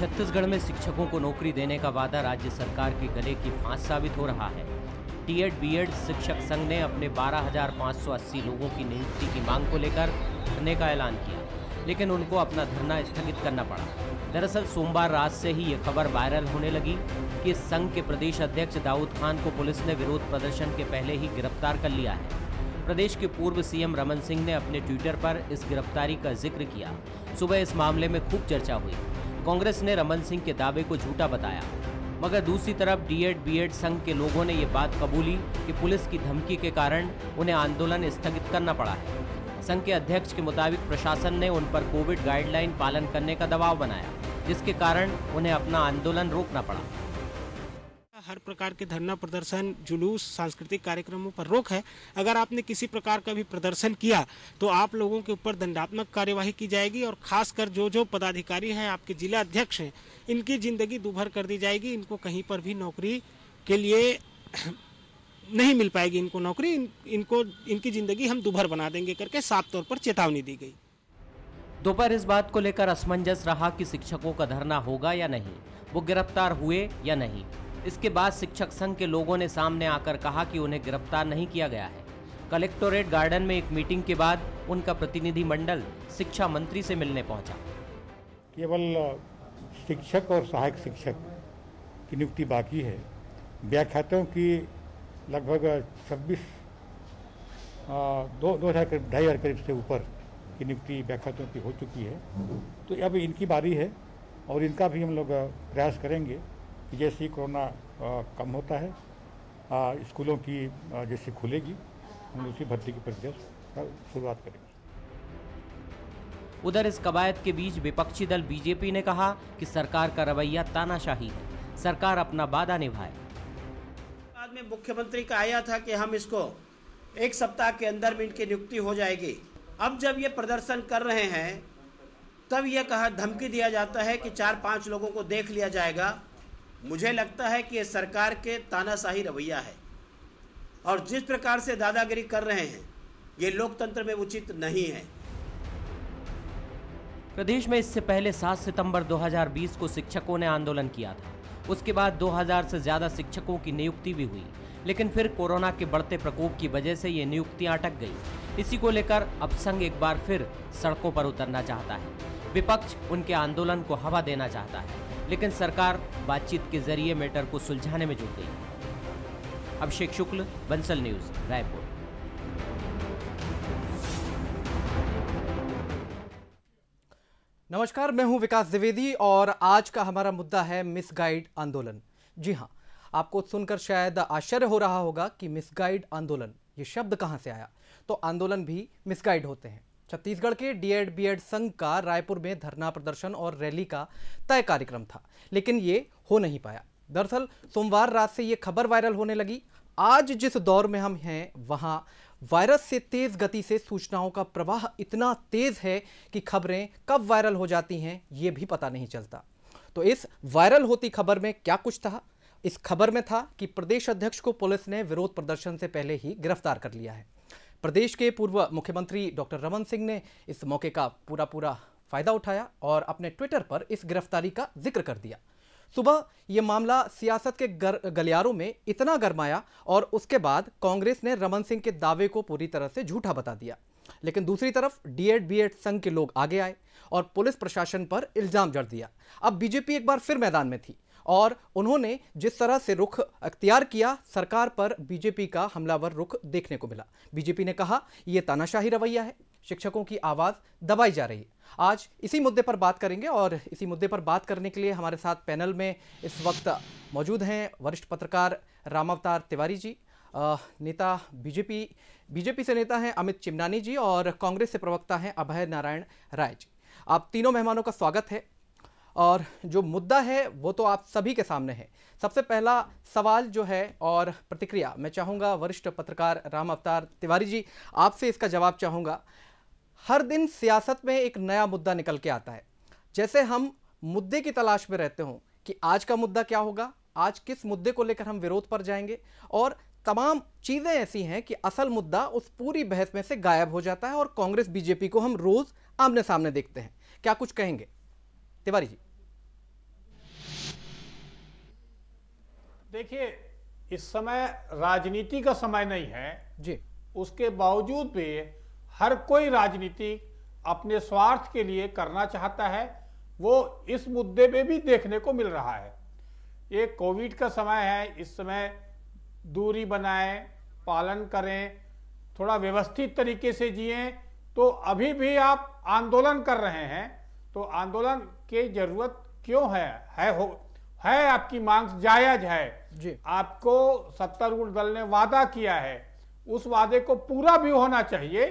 छत्तीसगढ़ में शिक्षकों को नौकरी देने का वादा राज्य सरकार के गले की फांस साबित हो रहा है टीएड बीएड शिक्षक संघ ने अपने 12,580 लोगों की नियुक्ति की मांग को लेकर धरने का ऐलान किया लेकिन उनको अपना धरना स्थगित करना पड़ा दरअसल सोमवार रात से ही ये खबर वायरल होने लगी कि संघ के प्रदेश अध्यक्ष दाऊद खान को पुलिस ने विरोध प्रदर्शन के पहले ही गिरफ्तार कर लिया है प्रदेश के पूर्व सीएम रमन सिंह ने अपने ट्विटर पर इस गिरफ्तारी का जिक्र किया सुबह इस मामले में खूब चर्चा हुई कांग्रेस ने रमन सिंह के दावे को झूठा बताया मगर दूसरी तरफ डीएड बीएड संघ के लोगों ने ये बात कबूली कि पुलिस की धमकी के कारण उन्हें आंदोलन स्थगित करना पड़ा है संघ के अध्यक्ष के मुताबिक प्रशासन ने उन पर कोविड गाइडलाइन पालन करने का दबाव बनाया जिसके कारण उन्हें अपना आंदोलन रोकना पड़ा हर प्रकार के धरना प्रदर्शन जुलूस सांस्कृतिक कार्यक्रमों पर रोक है अगर आपने किसी प्रकार का भी प्रदर्शन किया तो आप लोगों के ऊपर दंडात्मक कार्यवाही की जाएगी और खासकर जो जो पदाधिकारी हैं आपके जिला अध्यक्ष हैं इनकी जिंदगी दुभर कर दी जाएगी इनको कहीं पर भी नौकरी के लिए नहीं मिल पाएगी इनको नौकरी इन, इनको इनकी जिंदगी हम दुभर बना देंगे करके साफ तौर पर चेतावनी दी गई दोपहर इस बात को लेकर असमंजस रहा कि शिक्षकों का धरना होगा या नहीं वो गिरफ्तार हुए या नहीं इसके बाद शिक्षक संघ के लोगों ने सामने आकर कहा कि उन्हें गिरफ्तार नहीं किया गया है कलेक्टोरेट गार्डन में एक मीटिंग के बाद उनका प्रतिनिधि मंडल शिक्षा मंत्री से मिलने पहुंचा। केवल शिक्षक और सहायक शिक्षक की नियुक्ति बाकी है व्याख्यातों की लगभग छब्बीस दो दो हज़ार करीब ढाई हज़ार करीब से ऊपर की नियुक्ति व्याख्यातों की हो चुकी है तो अब इनकी बारी है और इनका भी हम लोग प्रयास करेंगे जैसे ही कोरोना कम होता है स्कूलों की जैसे खुलेगी हम उसी भर्ती की प्रक्रिया शुरुआत करेंगे उधर इस कवायद के बीच विपक्षी दल बीजेपी ने कहा कि सरकार का रवैया तानाशाही है सरकार अपना वादा निभाए बाद में मुख्यमंत्री का आया था कि हम इसको एक सप्ताह के अंदर में इनकी नियुक्ति हो जाएगी अब जब ये प्रदर्शन कर रहे हैं तब यह कहा धमकी दिया जाता है कि चार पांच लोगों को देख लिया जाएगा मुझे लगता है कि ये सरकार के तानाशाही रवैया है और जिस प्रकार से दादागिरी कर रहे हैं ये लोकतंत्र में उचित नहीं है प्रदेश में इससे पहले 7 सितंबर 2020 को शिक्षकों ने आंदोलन किया था उसके बाद 2000 से ज़्यादा शिक्षकों की नियुक्ति भी हुई लेकिन फिर कोरोना के बढ़ते प्रकोप की वजह से ये नियुक्तियां अटक गई इसी को लेकर अब संघ एक बार फिर सड़कों पर उतरना चाहता है विपक्ष उनके आंदोलन को हवा देना चाहता है लेकिन सरकार बातचीत के जरिए मैटर को सुलझाने में जुट गई अभिषेक शुक्ल बंसल न्यूज रायपुर नमस्कार मैं हूं विकास द्विवेदी और आज का हमारा मुद्दा है मिसगाइड आंदोलन जी हां आपको सुनकर शायद आश्चर्य हो रहा होगा कि मिसगाइड आंदोलन ये शब्द कहां से आया तो आंदोलन भी मिसगाइड होते हैं छत्तीसगढ़ के डीएड बीएड संघ का रायपुर में धरना प्रदर्शन और रैली का तय कार्यक्रम था लेकिन ये हो नहीं पाया दरअसल सोमवार रात से ये खबर वायरल होने लगी आज जिस दौर में हम हैं वहां वायरस से तेज गति से सूचनाओं का प्रवाह इतना तेज है कि खबरें कब वायरल हो जाती हैं ये भी पता नहीं चलता तो इस वायरल होती खबर में क्या कुछ था इस खबर में था कि प्रदेश अध्यक्ष को पुलिस ने विरोध प्रदर्शन से पहले ही गिरफ्तार कर लिया है प्रदेश के पूर्व मुख्यमंत्री डॉक्टर रमन सिंह ने इस मौके का पूरा पूरा फायदा उठाया और अपने ट्विटर पर इस गिरफ्तारी का जिक्र कर दिया सुबह ये मामला सियासत के गर, गलियारों में इतना गरमाया और उसके बाद कांग्रेस ने रमन सिंह के दावे को पूरी तरह से झूठा बता दिया लेकिन दूसरी तरफ डीएड बीएड संघ के लोग आगे आए और पुलिस प्रशासन पर इल्जाम जड़ दिया अब बीजेपी एक बार फिर मैदान में थी और उन्होंने जिस तरह से रुख अख्तियार किया सरकार पर बीजेपी का हमलावर रुख देखने को मिला बीजेपी ने कहा यह तानाशाही रवैया है शिक्षकों की आवाज़ दबाई जा रही है आज इसी मुद्दे पर बात करेंगे और इसी मुद्दे पर बात करने के लिए हमारे साथ पैनल में इस वक्त मौजूद हैं वरिष्ठ पत्रकार रामावतार तिवारी जी नेता बीजेपी बीजेपी से नेता हैं अमित चिमनानी जी और कांग्रेस से प्रवक्ता हैं अभय नारायण राय जी आप तीनों मेहमानों का स्वागत है और जो मुद्दा है वो तो आप सभी के सामने है सबसे पहला सवाल जो है और प्रतिक्रिया मैं चाहूँगा वरिष्ठ पत्रकार राम अवतार तिवारी जी आपसे इसका जवाब चाहूँगा हर दिन सियासत में एक नया मुद्दा निकल के आता है जैसे हम मुद्दे की तलाश में रहते हों कि आज का मुद्दा क्या होगा आज किस मुद्दे को लेकर हम विरोध पर जाएंगे और तमाम चीज़ें ऐसी हैं कि असल मुद्दा उस पूरी बहस में से गायब हो जाता है और कांग्रेस बीजेपी को हम रोज़ आमने सामने देखते हैं क्या कुछ कहेंगे तिवारी जी देखिए इस समय राजनीति का समय नहीं है जी उसके बावजूद भी हर कोई राजनीति अपने स्वार्थ के लिए करना चाहता है वो इस मुद्दे पे भी देखने को मिल रहा है ये कोविड का समय है इस समय दूरी बनाएं पालन करें थोड़ा व्यवस्थित तरीके से जिए तो अभी भी आप आंदोलन कर रहे हैं तो आंदोलन के जरूरत क्यों है है हो है आपकी मांग जायज है जी आपको सत्तारूढ़ दल ने वादा किया है उस वादे को पूरा भी होना चाहिए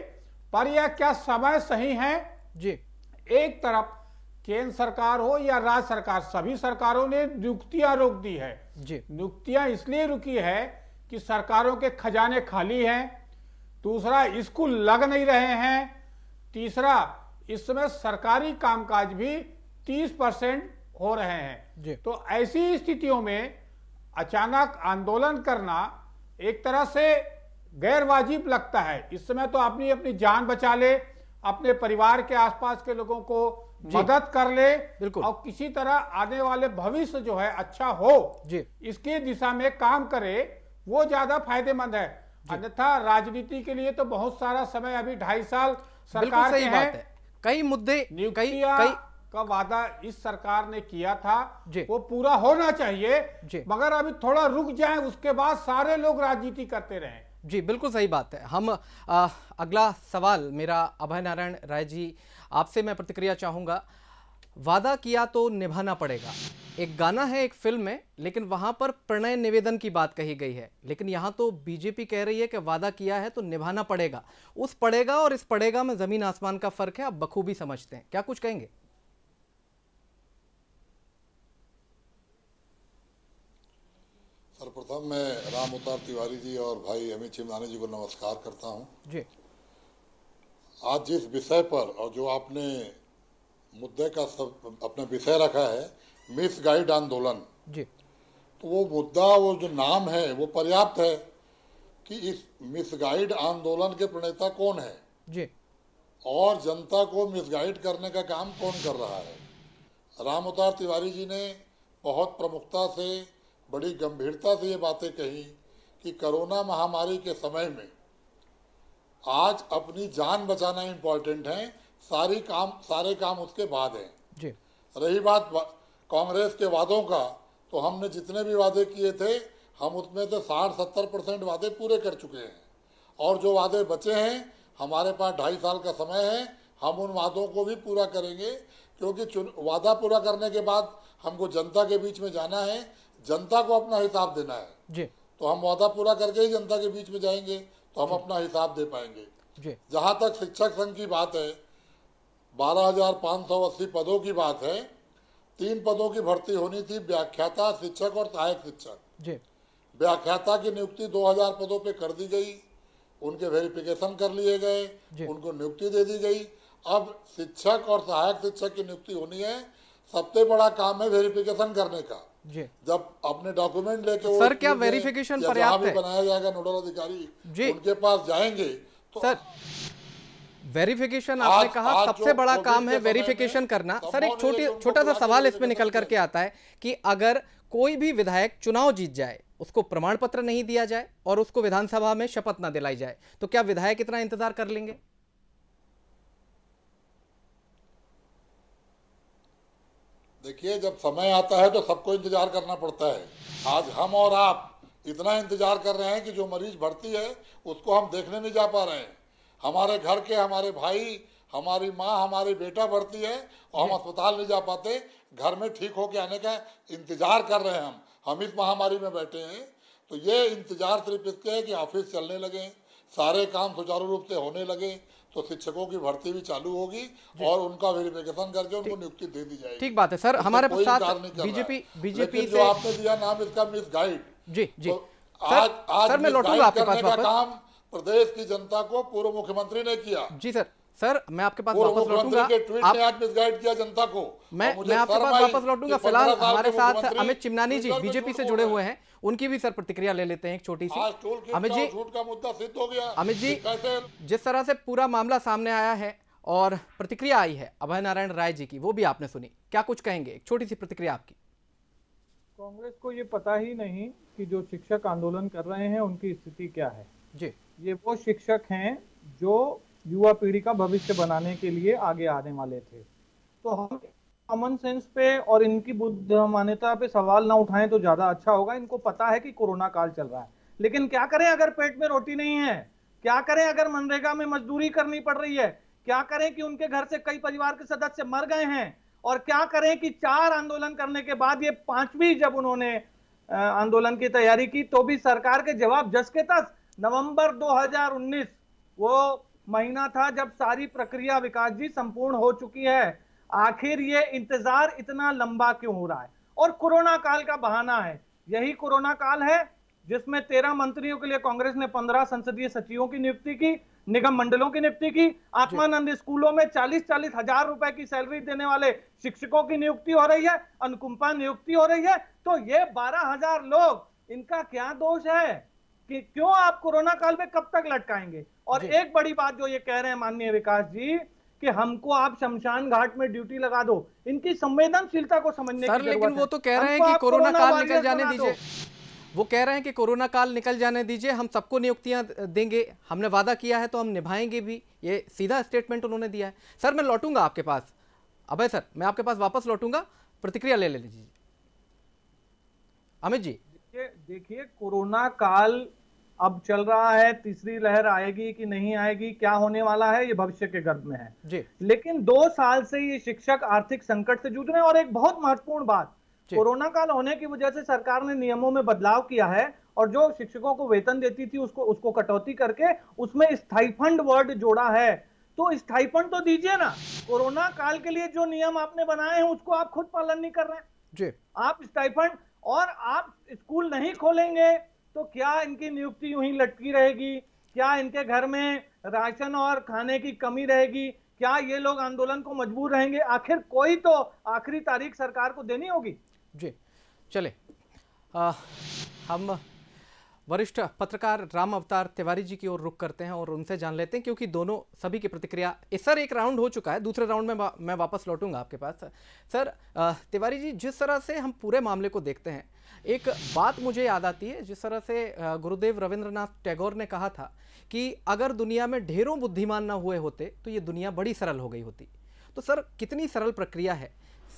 पर यह क्या समय सही है जी एक तरफ केंद्र सरकार हो या राज्य सरकार सभी सरकारों ने नियुक्तियां रोक दी है जी नियुक्तियां इसलिए रुकी है कि सरकारों के खजाने खाली हैं दूसरा स्कूल लग नहीं रहे हैं तीसरा इसमें सरकारी कामकाज भी तीस परसेंट हो रहे हैं तो ऐसी स्थितियों में अचानक आंदोलन करना एक तरह से गैर वाजिब लगता है इस समय तो आपने अपनी जान बचा ले अपने परिवार के आसपास के लोगों को मदद कर ले और किसी तरह आने वाले भविष्य जो है अच्छा हो जी इसकी दिशा में काम करे वो ज्यादा फायदेमंद है अन्यथा राजनीति के लिए तो बहुत सारा समय अभी ढाई साल सरकार सही है। बात है कई मुद्दे कई कई का वादा इस सरकार ने किया था वो पूरा होना चाहिए मगर अभी थोड़ा रुक जाए उसके बाद सारे लोग राजनीति करते रहे जी बिल्कुल सही बात है हम आ, अगला सवाल मेरा अभय नारायण राय जी आपसे मैं प्रतिक्रिया चाहूंगा वादा किया तो निभाना पड़ेगा एक गाना है एक फिल्म में लेकिन वहां पर प्रणय निवेदन की बात कही गई है लेकिन यहाँ तो बीजेपी कह रही है कि वादा किया है तो निभाना पड़ेगा उस पड़ेगा और इस पड़ेगा में ज़मीन आसमान का फ़र्क है आप बखूबी समझते हैं क्या कुछ कहेंगे सर्वप्रथम मैं राम उतार तिवारी जी और भाई अमित चिमदानी जी को नमस्कार करता हूं जी आज जिस विषय पर और जो आपने मुद्दे का सब अपने विषय रखा है मिस गाइड आंदोलन जी तो वो मुद्दा वो जो नाम है वो पर्याप्त है कि इस मिस गाइड आंदोलन के प्रणेता कौन है जी और जनता को मिस गाइड करने का काम कौन कर रहा है राम उतार तिवारी जी ने बहुत प्रमुखता से बड़ी गंभीरता से ये बातें कही कि कोरोना महामारी के समय में आज अपनी जान बचाना इम्पोर्टेंट है सारी काम सारे काम उसके बाद हैं जी रही बात कांग्रेस के वादों का तो हमने जितने भी वादे किए थे हम उसमें से तो साठ सत्तर परसेंट वादे पूरे कर चुके हैं और जो वादे बचे हैं हमारे पास ढाई साल का समय है हम उन वादों को भी पूरा करेंगे क्योंकि वादा पूरा करने के बाद हमको जनता के बीच में जाना है जनता को अपना हिसाब देना है जी तो हम वादा पूरा करके ही जनता के बीच में जाएंगे तो हम अपना हिसाब दे पाएंगे जहाँ तक शिक्षक संघ की बात है बारह हजार सौ अस्सी पदों की बात है तीन पदों की भर्ती होनी थी व्याख्याता शिक्षक और सहायक शिक्षक व्याख्याता की नियुक्ति 2000 पदों पे कर दी गई उनके वेरिफिकेशन कर लिए गए उनको नियुक्ति दे दी गई अब शिक्षक और सहायक शिक्षक की नियुक्ति होनी है सबसे बड़ा काम है वेरिफिकेशन करने का जब अपने डॉक्यूमेंट लेके सर क्या वेरिफिकेशन पर्याप्त है बनाया जाएगा नोडल अधिकारी जी उनके पास जाएंगे तो सर वेरिफिकेशन आपने कहा सबसे बड़ा काम है वेरिफिकेशन करना सर एक छोटी छोटा सा सवाल इसमें निकल करके आता है कि अगर कोई भी विधायक चुनाव जीत जाए उसको प्रमाण पत्र नहीं दिया जाए और उसको विधानसभा में शपथ ना दिलाई जाए तो क्या विधायक इतना इंतजार कर लेंगे देखिए जब समय आता है तो सबको इंतजार करना पड़ता है आज हम और आप इतना इंतजार कर रहे हैं कि जो मरीज भर्ती है उसको हम देखने नहीं जा पा रहे हैं हमारे घर के हमारे भाई हमारी माँ हमारी बेटा भर्ती है और हम अस्पताल नहीं जा पाते घर में ठीक होके आने का इंतजार कर रहे हैं हम हम इस महामारी में बैठे हैं तो ये इंतजार सिर्फ इसके है कि ऑफिस चलने लगे सारे काम सुचारू रूप से होने लगे तो शिक्षकों की भर्ती भी चालू होगी और उनका वेरिफिकेशन करके उनको नियुक्ति दे दी जाएगी ठीक बात है सर हमारे पास बीजेपी बीजेपी जो आपने दिया नाम इसका मिस गाइड जी जी तो आज आज मैं लौटूंगा आपके पास काम प्रदेश की जनता को पूर्व मुख्यमंत्री ने किया जी सर सर मैं आपके पास वापस लौटूंगा आप किया जनता को मैं मैं आपके पास वापस लौटूंगा फिलहाल हमारे साथ अमित चिमनानी जी बीजेपी से जुड़े हुए हैं उनकी भी सर प्रतिक्रिया ले लेते हैं एक छोटी सी हाँ, अमित जी का मुद्दा सिद्ध हो गया अमित जी जिस तरह से पूरा मामला सामने आया है और प्रतिक्रिया आई है अभय नारायण राय जी की वो भी आपने सुनी क्या कुछ कहेंगे एक छोटी सी प्रतिक्रिया आपकी कांग्रेस को ये पता ही नहीं कि जो शिक्षक आंदोलन कर रहे हैं उनकी स्थिति क्या है जी ये वो शिक्षक हैं जो युवा पीढ़ी का भविष्य बनाने के लिए आगे आने वाले थे तो हम कॉमन सेंस पे और इनकी बुद्ध मान्यता पे सवाल ना उठाएं तो ज्यादा अच्छा होगा इनको पता है कि कोरोना काल चल रहा है लेकिन क्या करें अगर पेट में रोटी नहीं है क्या करें अगर मनरेगा में मजदूरी करनी पड़ रही है क्या करें कि उनके घर से कई परिवार के सदस्य मर गए हैं और क्या करें कि चार आंदोलन करने के बाद ये पांचवी जब उन्होंने आंदोलन की तैयारी की तो भी सरकार के जवाब जस के तस नवंबर 2019 वो महीना था जब सारी प्रक्रिया विकास जी संपूर्ण हो चुकी है आखिर ये इंतजार इतना लंबा क्यों हो रहा है और कोरोना काल का बहाना है यही कोरोना काल है जिसमें तेरह मंत्रियों के लिए कांग्रेस ने पंद्रह संसदीय सचिवों की नियुक्ति की निगम मंडलों की नियुक्ति की आत्मानंद स्कूलों में चालीस चालीस हजार रुपए की सैलरी देने वाले शिक्षकों की नियुक्ति हो रही है अनुकंपा नियुक्ति हो रही है तो ये बारह हजार लोग इनका क्या दोष है कि क्यों आप कोरोना काल में कब तक लटकाएंगे और एक बड़ी बात जो ये कह रहे हैं माननीय विकास जी कि हमको आप शमशान घाट में ड्यूटी लगा दो इनकी संवेदनशीलता को समझने सर, की लेकिन वो तो कह रहे हैं कि कोरोना काल निकल जाने दीजिए वो कह रहे हैं कि कोरोना काल निकल जाने दीजिए हम सबको नियुक्तियां देंगे हमने वादा किया है तो हम निभाएंगे भी ये सीधा स्टेटमेंट उन्होंने दिया है सर मैं लौटूंगा आपके पास अभय सर मैं आपके पास वापस लौटूंगा प्रतिक्रिया ले ले लीजिए अमित जी देखिए कोरोना काल अब चल रहा है तीसरी लहर आएगी कि नहीं आएगी क्या होने वाला है ये भविष्य के गर्भ में है जी। लेकिन दो साल से ये शिक्षक आर्थिक संकट से जूझ रहे हैं और एक बहुत महत्वपूर्ण बात कोरोना काल होने की वजह से सरकार ने नियमों में बदलाव किया है और जो शिक्षकों को वेतन देती थी उसको उसको कटौती करके उसमें स्थाईफंड वर्ड जोड़ा है तो स्थाईफंड तो दीजिए ना कोरोना काल के लिए जो नियम आपने बनाए हैं उसको आप खुद पालन नहीं कर रहे हैं जी आप स्थाइफंड और आप स्कूल नहीं खोलेंगे तो क्या इनकी नियुक्ति यूं ही लटकी रहेगी क्या इनके घर में राशन और खाने की कमी रहेगी क्या ये लोग आंदोलन को मजबूर रहेंगे आखिर कोई तो आखिरी तारीख सरकार को देनी होगी जी चले आ, हम वरिष्ठ पत्रकार राम अवतार तिवारी जी की ओर रुक करते हैं और उनसे जान लेते हैं क्योंकि दोनों सभी की प्रतिक्रिया सर एक राउंड हो चुका है दूसरे राउंड में मैं वापस लौटूंगा आपके पास सर तिवारी जी जिस तरह से हम पूरे मामले को देखते हैं एक बात मुझे याद आती है जिस तरह से गुरुदेव रविंद्रनाथ टैगोर ने कहा था कि अगर दुनिया में ढेरों बुद्धिमान ना हुए होते तो ये दुनिया बड़ी सरल हो गई होती तो सर कितनी सरल प्रक्रिया है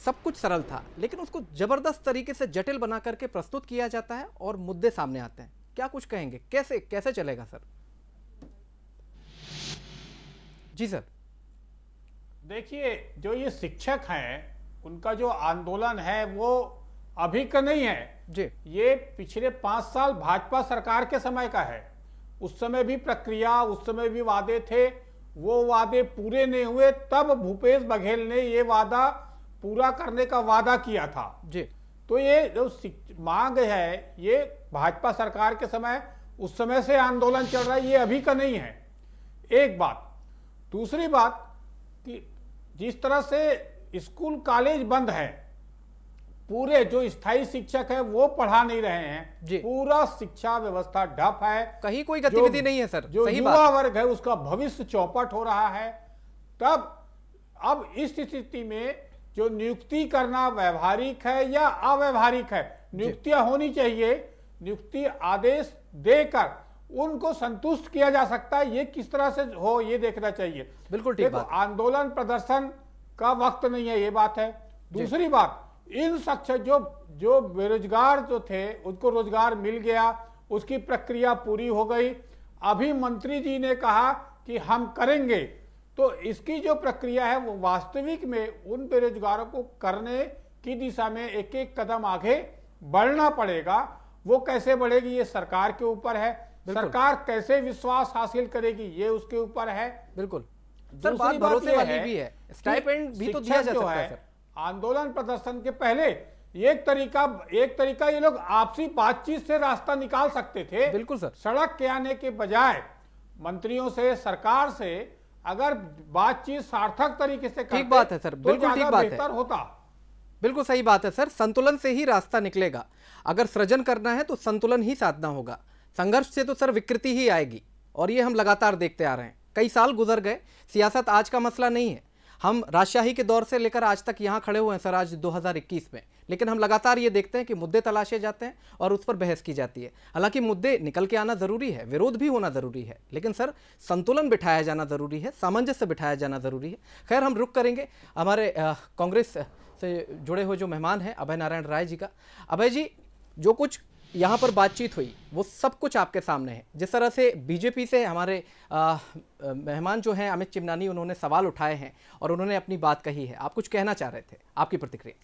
सब कुछ सरल था लेकिन उसको ज़बरदस्त तरीके से जटिल बना करके प्रस्तुत किया जाता है और मुद्दे सामने आते हैं क्या कुछ कहेंगे कैसे कैसे चलेगा सर जी सर देखिए जो ये शिक्षक हैं उनका जो आंदोलन है वो अभी का नहीं है जी ये पिछले पांच साल भाजपा सरकार के समय का है उस समय भी प्रक्रिया उस समय भी वादे थे वो वादे पूरे नहीं हुए तब भूपेश बघेल ने ये वादा पूरा करने का वादा किया था जी तो ये जो मांग है ये भाजपा सरकार के समय उस समय से आंदोलन चल रहा है ये अभी का नहीं है एक बात दूसरी बात कि जिस तरह से स्कूल कॉलेज बंद है पूरे जो स्थायी शिक्षक है वो पढ़ा नहीं रहे हैं पूरा शिक्षा व्यवस्था डप है कहीं कोई गतिविधि नहीं है सर जो सही युवा वर्ग है उसका भविष्य चौपट हो रहा है तब अब इस स्थिति में जो नियुक्ति करना व्यवहारिक है या अव्यवहारिक है नियुक्तियां होनी चाहिए नियुक्ति आदेश देकर उनको संतुष्ट किया जा सकता है ये किस तरह से हो ये देखना चाहिए बिल्कुल ठीक है आंदोलन प्रदर्शन का वक्त नहीं है ये बात है दूसरी बात इन शख्स जो जो बेरोजगार जो थे उनको रोजगार मिल गया उसकी प्रक्रिया पूरी हो गई अभी मंत्री जी ने कहा कि हम करेंगे तो इसकी जो प्रक्रिया है वो वास्तविक में उन बेरोजगारों को करने की दिशा में एक एक कदम आगे बढ़ना पड़ेगा वो कैसे बढ़ेगी ये सरकार के ऊपर है सरकार कैसे विश्वास हासिल करेगी ये उसके ऊपर है बिल्कुल सर बात भरोसे वाली भी है स्टाइपेंड भी तो दिया जा सकता है सर आंदोलन प्रदर्शन के पहले एक तरीका एक तरीका ये लोग आपसी बातचीत से रास्ता निकाल सकते थे बिल्कुल सर सड़क के आने के बजाय मंत्रियों से सरकार से अगर बातचीत सार्थक तरीके से ठीक बात है सर तो बिल्कुल ठीक बात है होता बिल्कुल सही बात है सर संतुलन से ही रास्ता निकलेगा अगर सृजन करना है तो संतुलन ही साधना होगा संघर्ष से तो सर विकृति ही आएगी और ये हम लगातार देखते आ रहे हैं कई साल गुजर गए सियासत आज का मसला नहीं है हम राजशाही के दौर से लेकर आज तक यहाँ खड़े हुए हैं सर आज 2021 में लेकिन हम लगातार ये देखते हैं कि मुद्दे तलाशे जाते हैं और उस पर बहस की जाती है हालांकि मुद्दे निकल के आना ज़रूरी है विरोध भी होना ज़रूरी है लेकिन सर संतुलन बिठाया जाना ज़रूरी है सामंजस्य बिठाया जाना ज़रूरी है खैर हम रुक करेंगे हमारे कांग्रेस से जुड़े हुए जो मेहमान हैं अभय नारायण राय जी का अभय जी जो कुछ यहाँ पर बातचीत हुई वो सब कुछ आपके सामने है जिस तरह से बीजेपी से हमारे मेहमान जो हैं अमित चिमनानी उन्होंने सवाल उठाए हैं और उन्होंने अपनी बात कही है आप कुछ कहना चाह रहे थे आपकी प्रतिक्रिया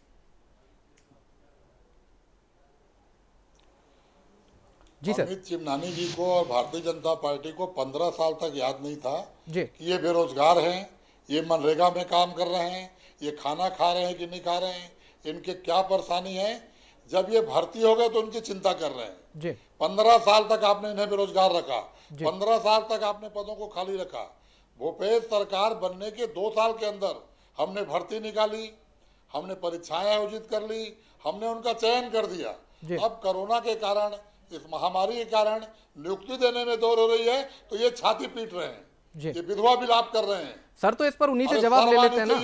जी सर अमित चिमनानी जी को और भारतीय जनता पार्टी को पंद्रह साल तक याद नहीं था जी कि ये बेरोजगार हैं ये मनरेगा में काम कर रहे हैं ये खाना खा रहे हैं कि नहीं खा रहे हैं इनके क्या परेशानी है जब ये भर्ती हो गए तो उनकी चिंता कर रहे हैं जी पंद्रह साल तक आपने इन्हें बेरोजगार रखा पंद्रह साल तक आपने पदों को खाली रखा भूपेश सरकार बनने के दो साल के अंदर हमने भर्ती निकाली हमने परीक्षाएं आयोजित कर ली हमने उनका चयन कर दिया अब कोरोना के कारण इस महामारी के कारण नियुक्ति देने में दौर हो रही है तो ये छाती पीट रहे हैं ये विधवा विलाप कर रहे हैं सर तो इस पर उन्हीं से जवाब ले लेते हैं ना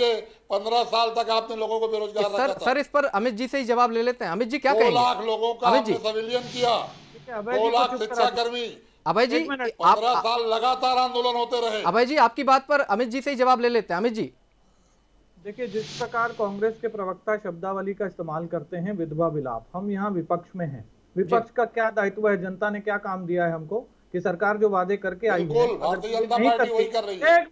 पंद्रह साल तक आपने लोगों को बेरोजगार सर, सर इस पर अमित जी से ही जवाब ले लेते हैं अमित जी क्या कहेंगे लाख लोगों का सविलियन किया दो लाख कर्मी अभय जी पंद्रह साल लगातार आंदोलन होते रहे अभय जी आपकी बात पर अमित जी से ही जवाब ले लेते हैं अमित जी देखिए जिस प्रकार कांग्रेस के प्रवक्ता शब्दावली का इस्तेमाल करते हैं विधवा विलाप हम यहाँ विपक्ष में हैं विपक्ष का क्या दायित्व है जनता ने क्या काम दिया है हमको कि सरकार जो वादे करके आई है एक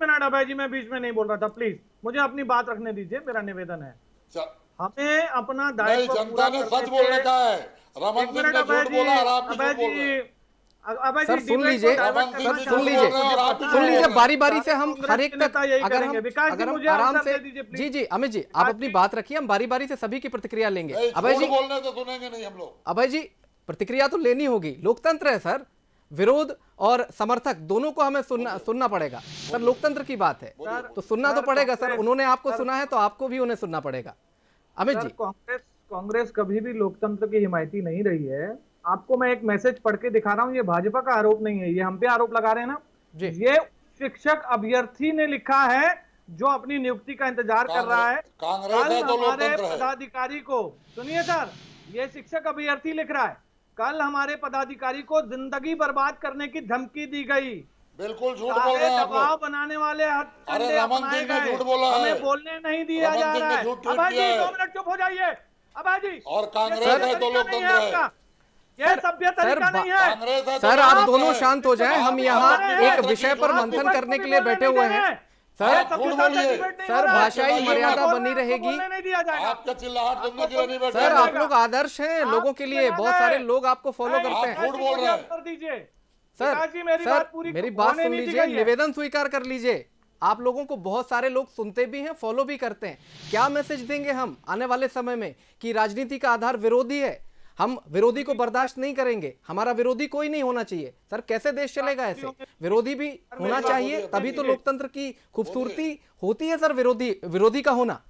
मिनट अभय जी मैं बीच में नहीं बोल रहा था प्लीज मुझे अपनी बात रखने दीजिए मेरा निवेदन है अच्छा। हमें अपना दायित्व जनता ने सच बोलने का है अभय जी सुन लीजिए सुन लीजिए सुन लीजिए बारी बारी से हम हर एक तक अगर हम अगर हम आराम से जी जी अमित जी आप अपनी बात रखिए हम बारी बारी से सभी की प्रतिक्रिया लेंगे तो अभय जी अभय जी प्रतिक्रिया तो लेनी होगी लोकतंत्र है सर विरोध और समर्थक दोनों को हमें सुनना सुनना पड़ेगा सर लोकतंत्र की बात है तो सुनना तो पड़ेगा सर उन्होंने आपको सुना है तो आपको भी उन्हें सुनना पड़ेगा अमित जी कांग्रेस कांग्रेस कभी भी लोकतंत्र की हिमायती नहीं रही है आपको मैं एक मैसेज पढ़ के दिखा रहा हूँ ये भाजपा का आरोप नहीं है ये हम पे आरोप लगा रहे हैं ना ये शिक्षक अभ्यर्थी ने लिखा है जो अपनी नियुक्ति का इंतजार कर रहा है कल तो हमारे पदाधिकारी को सुनिए सर ये शिक्षक अभ्यर्थी लिख रहा है कल हमारे पदाधिकारी को जिंदगी बर्बाद करने की धमकी दी गई बिल्कुल झूठ बोल रहे हैं दबाव बनाने वाले अरे रमन जी ने झूठ बोला है हमें बोलने नहीं दिया जा रहा है अभय जी दो मिनट चुप हो जाइए अभय जी और कांग्रेस है दो लोग बंद है सर, सर, नहीं है सर आप दोनों शांत हो जाएं हम यहाँ एक विषय पर मंथन करने के लिए बैठे हुए हैं सर सर भाषाई मर्यादा बनी रहेगी आपका चिल्लाहट सर आप लोग आदर्श हैं लोगों के लिए बहुत सारे लोग आपको फॉलो करते हैं झूठ बोल रहे हैं सर सर मेरी बात सुन लीजिए निवेदन स्वीकार कर लीजिए आप लोगों को बहुत सारे लोग सुनते भी हैं फॉलो भी करते हैं क्या मैसेज देंगे हम आने वाले समय में कि राजनीति का आधार विरोधी है हम विरोधी को बर्दाश्त नहीं करेंगे हमारा विरोधी कोई नहीं होना चाहिए सर कैसे देश चलेगा ऐसे विरोधी भी होना चाहिए तभी तो लोकतंत्र की खूबसूरती होती है सर विरोधी विरोधी का होना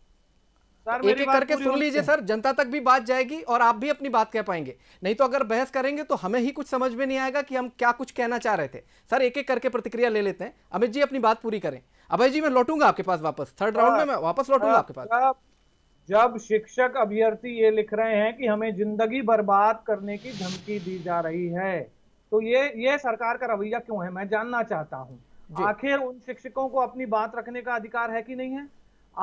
एक एक करके सुन लीजिए सर जनता तक भी बात जाएगी और आप भी अपनी बात कह पाएंगे नहीं तो अगर बहस करेंगे तो हमें ही कुछ समझ में नहीं आएगा कि हम क्या कुछ कहना चाह रहे थे सर एक एक करके प्रतिक्रिया ले लेते हैं अमित जी अपनी बात पूरी करें अभय जी मैं लौटूंगा आपके पास वापस थर्ड राउंड में मैं वापस लौटूंगा आपके पास जब शिक्षक अभ्यर्थी ये लिख रहे हैं कि हमें जिंदगी बर्बाद करने की धमकी दी जा रही है तो ये ये सरकार का रवैया क्यों है मैं जानना चाहता हूँ आखिर उन शिक्षकों को अपनी बात रखने का अधिकार है कि नहीं है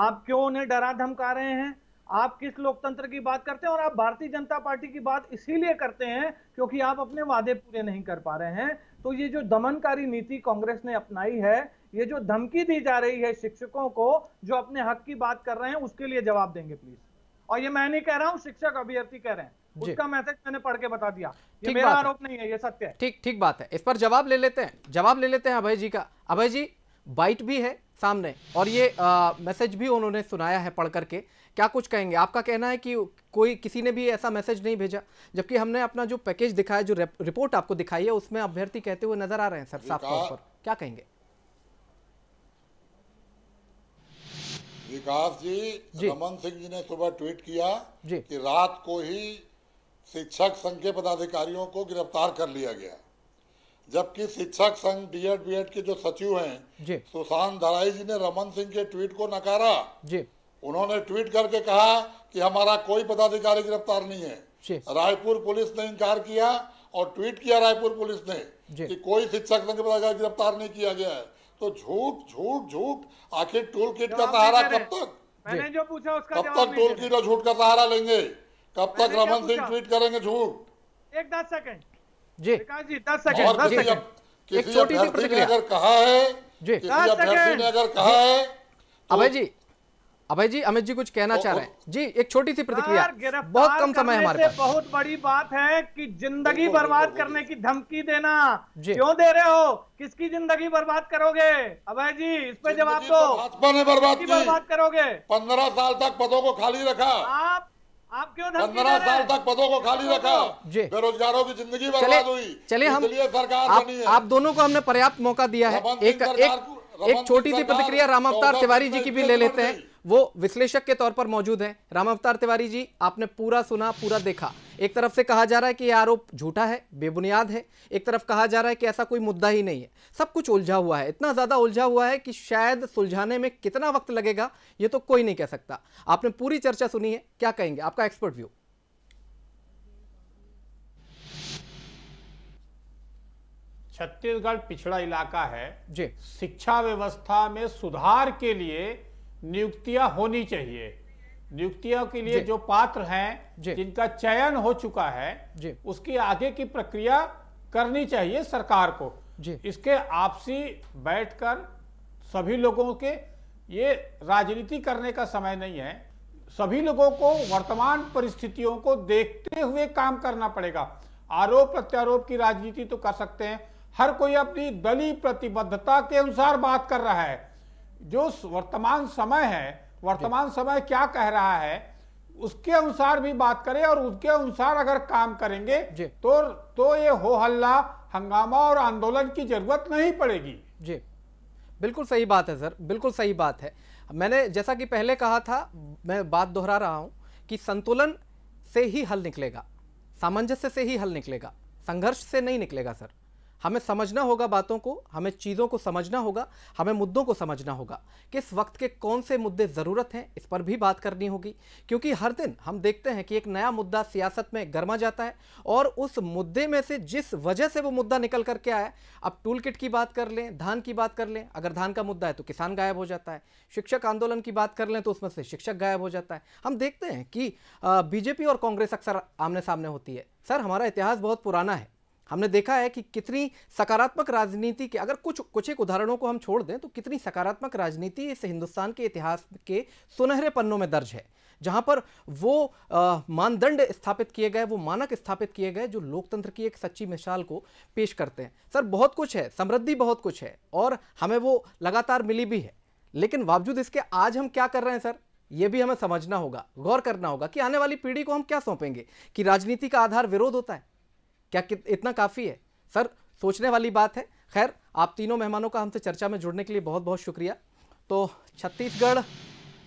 आप क्यों उन्हें डरा धमका रहे हैं आप किस लोकतंत्र की बात करते हैं और आप भारतीय जनता पार्टी की बात इसीलिए करते हैं क्योंकि आप अपने वादे पूरे नहीं कर पा रहे हैं तो ये जो दमनकारी नीति कांग्रेस ने अपनाई है ये जो धमकी दी जा रही है शिक्षकों को जो अपने हक की बात कर रहे हैं उसके लिए जवाब देंगे प्लीज और ये मैं नहीं कह रहा हूँ शिक्षक अभ्यर्थी कह रहे हैं उसका मैसेज मैंने पढ़ के बता दिया ये मेरा आरोप नहीं है ये सत्य है ठीक ठीक बात है इस पर जवाब ले लेते हैं जवाब ले लेते हैं अभय जी का अभय जी बाइट भी है सामने और ये मैसेज भी उन्होंने सुनाया है पढ़ करके क्या कुछ कहेंगे आपका कहना है कि कोई किसी ने भी ऐसा मैसेज नहीं भेजा जबकि हमने अपना जो पैकेज दिखाया जो रिपोर्ट आपको दिखाई है उसमें अभ्यर्थी कहते हुए नजर आ रहे हैं सर साफ तो तौर पर क्या कहेंगे विकास जी, जी रमन सिंह जी ने सुबह ट्वीट किया कि रात को ही शिक्षक संघ के पदाधिकारियों को गिरफ्तार कर लिया गया जबकि शिक्षक संघ डीएड बीएड के जो सचिव हैं सुशांत धराई जी ने रमन सिंह के ट्वीट को नकारा जी उन्होंने ट्वीट करके कहा कि हमारा कोई पदाधिकारी गिरफ्तार नहीं है रायपुर पुलिस ने इनकार किया और ट्वीट किया रायपुर पुलिस ने कि कोई शिक्षक संघ पदाधिकारी गिरफ्तार नहीं किया गया है तो झूठ झूठ झूठ आखिर टोल किट का सहारा कब तक मैंने जो पूछा उसका कब तक टोल किट और झूठ का सहारा लेंगे कब तक रमन सिंह ट्वीट करेंगे झूठ एक दस सेकंड जी जी दस सेकंड दस किसी अभ्यर्थी ने अगर कहा है किसी अभ्यर्थी ने अगर कहा है तो अभय जी अभय जी अमित जी कुछ कहना चाह रहे हैं जी एक छोटी सी प्रतिक्रिया बहुत कम समय हमारे पास बहुत बड़ी बात है कि जिंदगी बर्बाद करने की धमकी देना क्यों दे रहे हो किसकी जिंदगी बर्बाद करोगे अभय जी इस पे जवाब दो तो बर्बाद बर्बाद करोगे पंद्रह साल तक पदों को खाली रखा आप आप क्यों पंद्रह साल तक पदों को खाली रखा जी बेरोजगारों की जिंदगी बर्बाद हुई चले हम सरकार आप दोनों को हमने पर्याप्त मौका दिया है एक छोटी सी प्रतिक्रिया राम अवतार तिवारी जी की भी ले लेते हैं वो विश्लेषक के तौर पर मौजूद हैं राम अवतार तिवारी जी आपने पूरा सुना पूरा देखा एक तरफ से कहा जा रहा है कि यह आरोप झूठा है बेबुनियाद है एक तरफ कहा जा रहा है कि ऐसा कोई मुद्दा ही नहीं है सब कुछ उलझा हुआ है इतना ज़्यादा उलझा हुआ है कि शायद सुलझाने में कितना वक्त लगेगा ये तो कोई नहीं कह सकता आपने पूरी चर्चा सुनी है क्या कहेंगे आपका एक्सपर्ट व्यू छत्तीसगढ़ पिछड़ा इलाका है जी शिक्षा व्यवस्था में सुधार के लिए नियुक्तियां होनी चाहिए नियुक्तियों के लिए जो पात्र हैं जिनका चयन हो चुका है उसकी आगे की प्रक्रिया करनी चाहिए सरकार को इसके आपसी बैठकर सभी लोगों के ये राजनीति करने का समय नहीं है सभी लोगों को वर्तमान परिस्थितियों को देखते हुए काम करना पड़ेगा आरोप प्रत्यारोप की राजनीति तो कर सकते हैं हर कोई अपनी दलीय प्रतिबद्धता के अनुसार बात कर रहा है जो वर्तमान समय है वर्तमान समय क्या कह रहा है उसके अनुसार भी बात करें और उसके अनुसार अगर काम करेंगे तो तो ये हो हल्ला हंगामा और आंदोलन की जरूरत नहीं पड़ेगी जी बिल्कुल सही बात है सर बिल्कुल सही बात है मैंने जैसा कि पहले कहा था मैं बात दोहरा रहा हूं कि संतुलन से ही हल निकलेगा सामंजस्य से ही हल निकलेगा संघर्ष से नहीं निकलेगा सर हमें समझना होगा बातों को हमें चीज़ों को समझना होगा हमें मुद्दों को समझना होगा किस वक्त के कौन से मुद्दे ज़रूरत हैं इस पर भी बात करनी होगी क्योंकि हर दिन हम देखते हैं कि एक नया मुद्दा सियासत में गर्मा जाता है और उस मुद्दे में से जिस वजह से वो मुद्दा निकल करके आया अब टूल किट की बात कर लें धान की बात कर लें अगर धान का मुद्दा है तो किसान गायब हो जाता है शिक्षक आंदोलन की बात कर लें तो उसमें से शिक्षक गायब हो जाता है हम देखते हैं कि बीजेपी और कांग्रेस अक्सर आमने सामने होती है सर हमारा इतिहास बहुत पुराना है हमने देखा है कि कितनी सकारात्मक राजनीति के अगर कुछ कुछ एक उदाहरणों को हम छोड़ दें तो कितनी सकारात्मक राजनीति इस हिंदुस्तान के इतिहास के सुनहरे पन्नों में दर्ज है जहां पर वो मानदंड स्थापित किए गए वो मानक स्थापित किए गए जो लोकतंत्र की एक सच्ची मिसाल को पेश करते हैं सर बहुत कुछ है समृद्धि बहुत कुछ है और हमें वो लगातार मिली भी है लेकिन बावजूद इसके आज हम क्या कर रहे हैं सर ये भी हमें समझना होगा गौर करना होगा कि आने वाली पीढ़ी को हम क्या सौंपेंगे कि राजनीति का आधार विरोध होता है क्या इतना काफ़ी है सर सोचने वाली बात है खैर आप तीनों मेहमानों का हमसे चर्चा में जुड़ने के लिए बहुत बहुत शुक्रिया तो छत्तीसगढ़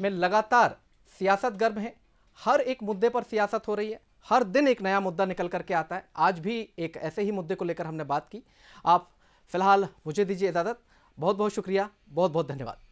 में लगातार सियासत गर्म है हर एक मुद्दे पर सियासत हो रही है हर दिन एक नया मुद्दा निकल करके आता है आज भी एक ऐसे ही मुद्दे को लेकर हमने बात की आप फिलहाल मुझे दीजिए इजाज़त बहुत बहुत शुक्रिया बहुत बहुत धन्यवाद